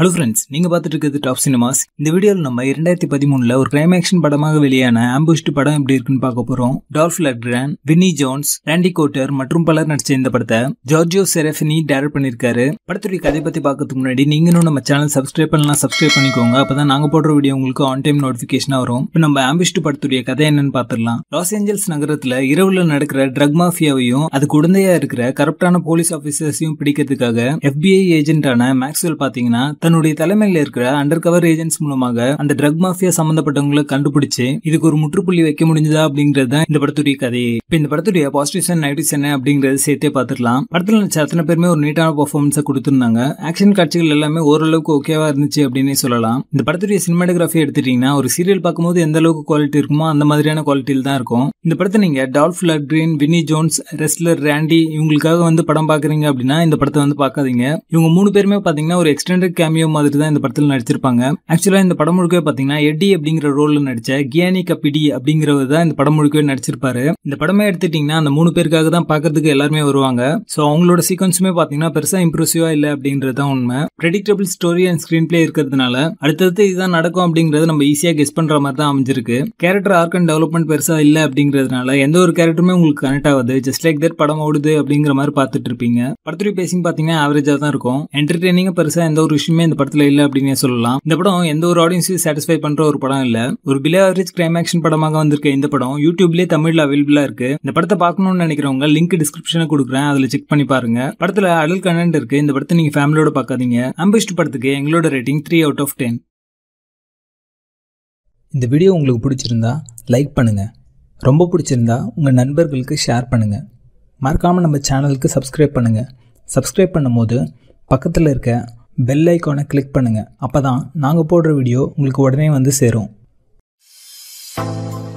hello friends நீங்கள் பார்த்துட்டு இருக்கிறது டாப் சினிமாஸ் இந்த வீடியோவில் நம்ம இரண்டாயிரத்தி பதிமூணில் ஒரு கிரைம் ஆக்ஷன் படமாக வெளியான ஆம்புஸ்ட் படம் எப்படி இருக்குன்னு பார்க்க போகிறோம் Dolph Lundgren Vinnie Jones Randy Couture மற்றும் பலர் நடிச்ச இந்த படத்தை ஜார்ஜியோ செரஃபினி டேரக்ட் பண்ணியிருக்காரு படத்துடைய கதை பற்றி பார்க்கறதுக்கு முன்னாடி நீங்களும் நம்ம சேனல் சப்ஸ்கிரைப் பண்ணலாம் சப்ஸ்கிரைப் பண்ணிக்கோங்க அப்போ தான் நாங்கள் போடுற வீடியோ உங்களுக்கு ஆன் டைம் நோட்டிஃபிகேஷனாக வரும் இப்போ நம்ம ஆம்பிஸ்ட் படத்துடைய கதை என்னன்னு பார்த்துடலாம் லாஸ் ஏஞ்சல்ஸ் நகரத்தில் இரவில் நடக்கிற ட்ரக் மாஃபியாவையும் அதுக்கு உடந்தையாக இருக்கிற கரப்டான போலீஸ் ஆஃபீஸர்ஸையும் பிடிக்கிறதுக்காக எஃபிஐ ஏஜென்ட்டான மேக்ஸ்வெல் பார்த்தீங்கன்னா தன்னுடைய தலைமையில் இருக்கிற அண்டர் கவர் ஏஜென்ட்ஸ் மூலமாக அந்த ட்ரக் மாஃபியா சம்பந்தப்பட்டவங்களை கண்டுபிடிச்சு இதுக்கு ஒரு முற்றுப்புள்ளி வைக்க முடிஞ்சதா அப்படிங்கிறது தான் இந்த படத்துடைய கதை இப்ப இந்த படத்துடைய பாசிட்டிவ்ஸ் அண்ட் நெகட்டிவ்ஸ் என்ன அப்படிங்கறது சேர்த்தே பார்த்துக்கலாம் படத்துல நினைச்ச அத்தனை பேருமே ஒரு நீட்டான பர்ஃபார்மன்ஸை கொடுத்திருந்தாங்க ஆக்ஷன் காட்சிகள் எல்லாமே ஓரளவுக்கு ஓகேவா இருந்துச்சு அப்படின்னே சொல்லலாம் இந்த படத்துடைய சினிமாட்டோகிராஃபி எடுத்துட்டீங்கன்னா ஒரு சீரியல் பார்க்கும்போது எந்த அளவுக்கு குவாலிட்டி இருக்குமோ அந்த மாதிரியான குவாலிட்டியில் தான் இருக்கும் இந்த படத்தை நீங்க Dolph Lundgren Vinnie Jones wrestler Randy இவங்களுக்காக வந்து படம் பாக்குறீங்க அப்படின்னா இந்த படத்தை வந்து பார்க்காதீங்க இவங்க மூணு பேருமே பாத்தீங்கன்னா ஒரு எக்ஸ்டெண்டட் கேமி கேமியோ மாதிரி தான் இந்த படத்தில் நடிச்சிருப்பாங்க ஆக்சுவலாக இந்த படம் முழுக்கவே பார்த்தீங்கன்னா எட்டி அப்படிங்கிற ரோலில் நடித்த கியானி கப்பிடி அப்படிங்கிறவர் தான் இந்த படம் முழுக்கவே நடிச்சிருப்பாரு இந்த படமே எடுத்துட்டீங்கன்னா அந்த மூணு பேருக்காக தான் பார்க்கறதுக்கு எல்லாருமே வருவாங்க ஸோ அவங்களோட சீக்வன்ஸுமே பார்த்தீங்கன்னா பெருசாக இம்ப்ரெசிவாக இல்லை அப்படின்றது தான் உண்மை predictable story and screenplay இருக்கிறதுனால அடுத்தடுத்து இதுதான் நடக்கும் அப்படிங்கிறது நம்ம ஈஸியாக கெஸ் பண்ணுற மாதிரி தான் அமைஞ்சிருக்கு கேரக்டர் ஆர்க் அண்ட் டெவலப்மெண்ட் பெருசாக இல்லை அப்படிங்கிறதுனால எந்த ஒரு கேரக்டருமே உங்களுக்கு கனெக்ட் ஆகுது ஜஸ்ட் லைக் தட் படம் ஓடுது அப்படிங்கிற மாதிரி பார்த்துட்டு இருப்பீங்க படத்துடைய பேசிங் பார்த்தீங்கன்னா ஆவரேஜாக தான் இருக்கும் என்டர்டெய்னிங்காக பெருசாக எந்த ஒரு விஷயம் விஷயமே இந்த படத்துல இல்ல அப்படின்னு சொல்லலாம் இந்த படம் எந்த ஒரு ஆடியன்ஸையும் சாட்டிஸ்ஃபை பண்ற ஒரு படம் இல்ல ஒரு பிலோ அவரேஜ் கிரைம் ஆக்ஷன் படமாக வந்திருக்க இந்த படம் யூடியூப்லேயே தமிழ்ல அவைலபிளா இருக்கு இந்த படத்தை பார்க்கணும்னு நினைக்கிறவங்க லிங்க் டிஸ்கிரிப்ஷனை கொடுக்குறேன் அதுல செக் பண்ணி பாருங்க படத்துல அடல் கண்ணன் இருக்கு இந்த படத்தை நீங்க ஃபேமிலியோட பார்க்காதீங்க அம்பிஸ்ட் படத்துக்கு எங்களோட rating three out of ten இந்த வீடியோ உங்களுக்கு பிடிச்சிருந்தா லைக் பண்ணுங்கள் ரொம்ப பிடிச்சிருந்தா உங்கள் நண்பர்களுக்கு ஷேர் பண்ணுங்கள் மறக்காமல் நம்ம சேனலுக்கு சப்ஸ்கிரைப் பண்ணுங்கள் சப்ஸ்கிரைப் பண்ணும்போது பக்கத்தில் இருக்க பெல் ஐக்கானை கிளிக் பண்ணுங்கள் அப்போ தான் நாங்கள் போடுற வீடியோ உங்களுக்கு உடனே வந்து சேரும்